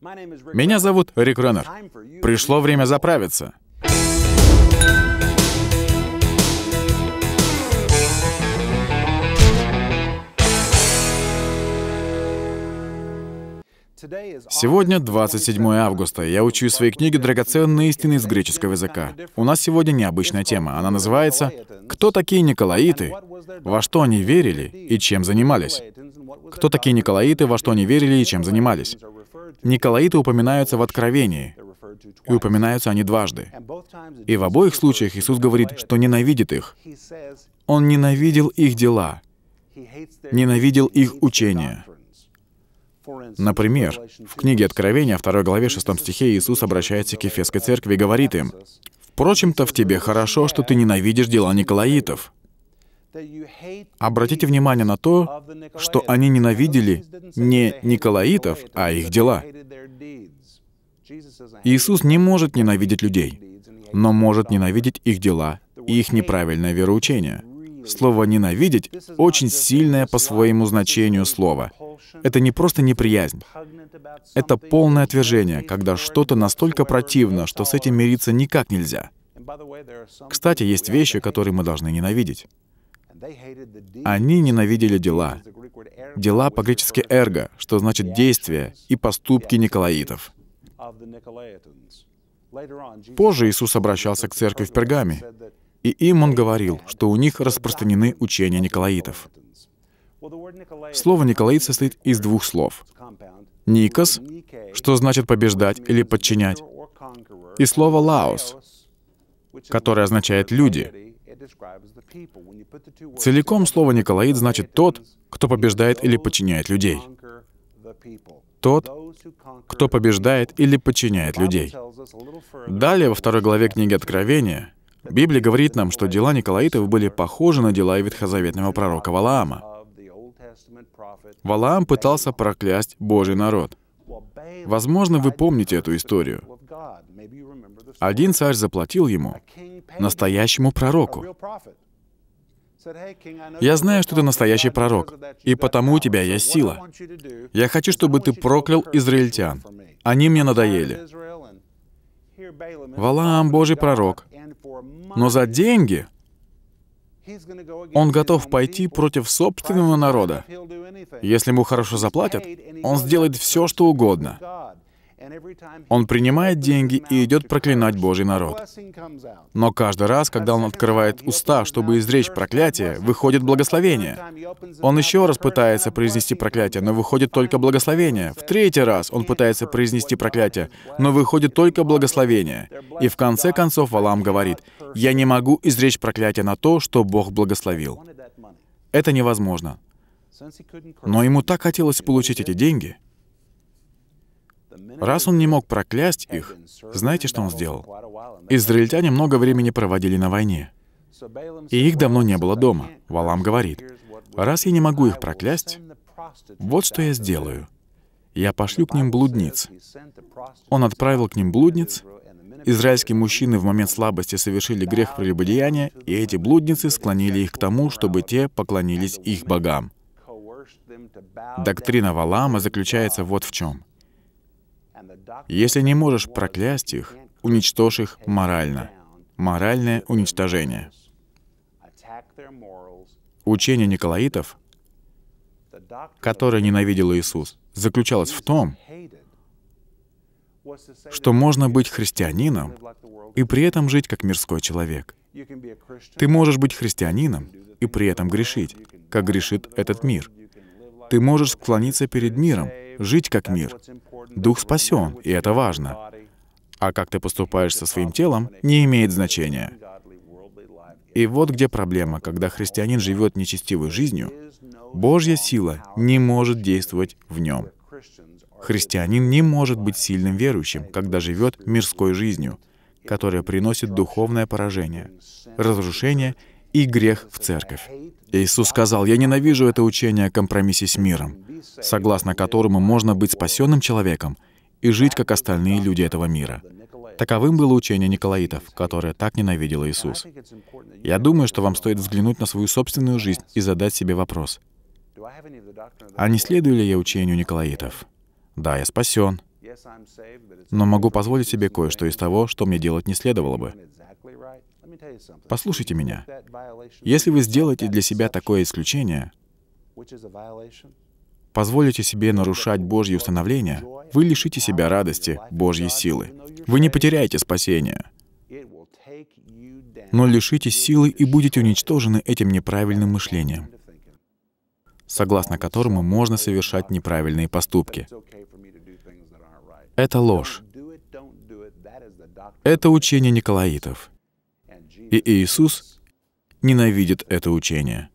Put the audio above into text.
Меня зовут Рик Реннер. Пришло время заправиться. Сегодня 27 августа. Я учу из своей книги «Драгоценные истины из греческого языка». У нас сегодня необычная тема. Она называется «Кто такие Николаиты? Во что они верили и чем занимались?» Кто такие Николаиты, во что они верили и чем занимались? Николаиты упоминаются в Откровении, и упоминаются они дважды. И в обоих случаях Иисус говорит, что ненавидит их. Он ненавидел их дела, ненавидел их учения. Например, в книге Откровения, 2 главе 6 стихе Иисус обращается к Ефесской церкви и говорит им, «Впрочем-то в тебе хорошо, что ты ненавидишь дела Николаитов». Обратите внимание на то, что они ненавидели не николаитов, а их дела. Иисус не может ненавидеть людей, но может ненавидеть их дела и их неправильное вероучение. Слово «ненавидеть» очень сильное по своему значению слово. Это не просто неприязнь. Это полное отвержение, когда что-то настолько противно, что с этим мириться никак нельзя. Кстати, есть вещи, которые мы должны ненавидеть. Они ненавидели дела. Дела по-гречески «эрго», что значит «действия» и «поступки николаитов». Позже Иисус обращался к церкви в Пергаме, и им Он говорил, что у них распространены учения николаитов. Слово «николаит» состоит из двух слов. «Никос», что значит «побеждать» или «подчинять», и слово «лаос», которое означает «люди», Целиком слово «николаид» значит «тот, кто побеждает или подчиняет людей». Тот, кто побеждает или подчиняет людей. Далее, во второй главе книги Откровения, Библия говорит нам, что дела Николаитов были похожи на дела ветхозаветного пророка Валаама. Валаам пытался проклясть Божий народ. Возможно, вы помните эту историю. Один царь заплатил ему, настоящему пророку. Я знаю, что ты настоящий пророк, и потому у тебя есть сила. Я хочу, чтобы ты проклял израильтян. Они мне надоели. Валаам — Божий пророк. Но за деньги он готов пойти против собственного народа. Если ему хорошо заплатят, он сделает все, что угодно. Он принимает деньги и идет проклинать Божий народ. Но каждый раз, когда он открывает уста, чтобы изречь проклятие, выходит благословение. Он еще раз пытается произнести проклятие, но выходит только благословение. В третий раз он пытается произнести проклятие, но выходит только благословение. И в конце концов Валам говорит, «Я не могу изречь проклятие на то, что Бог благословил». Это невозможно. Но ему так хотелось получить эти деньги — Раз он не мог проклясть их, знаете, что он сделал? Израильтяне много времени проводили на войне. И их давно не было дома. Валам говорит, «Раз я не могу их проклясть, вот что я сделаю. Я пошлю к ним блудниц». Он отправил к ним блудниц, Израильские мужчины в момент слабости совершили грех прелюбодеяния, и эти блудницы склонили их к тому, чтобы те поклонились их богам. Доктрина Валама заключается вот в чем. Если не можешь проклясть их, уничтожь их морально. Моральное уничтожение. Учение николаитов, которое ненавидел Иисус, заключалось в том, что можно быть христианином и при этом жить как мирской человек. Ты можешь быть христианином и при этом грешить, как грешит этот мир. Ты можешь склониться перед миром жить как мир. Дух спасен, и это важно. А как ты поступаешь со своим телом, не имеет значения. И вот где проблема, когда христианин живет нечестивой жизнью, Божья сила не может действовать в нем. Христианин не может быть сильным верующим, когда живет мирской жизнью, которая приносит духовное поражение, разрушение и грех в церковь. Иисус сказал, «Я ненавижу это учение о компромиссе с миром, согласно которому можно быть спасенным человеком и жить, как остальные люди этого мира». Таковым было учение Николаитов, которое так ненавидел Иисус. Я думаю, что вам стоит взглянуть на свою собственную жизнь и задать себе вопрос. А не следую ли я учению Николаитов? Да, я спасен. Но могу позволить себе кое-что из того, что мне делать не следовало бы. Послушайте меня. Если вы сделаете для себя такое исключение, позволите себе нарушать Божье установление, вы лишите себя радости, Божьей силы. Вы не потеряете спасение, но лишитесь силы и будете уничтожены этим неправильным мышлением, согласно которому можно совершать неправильные поступки. Это ложь. Это учение Николаитов и Иисус ненавидит это учение.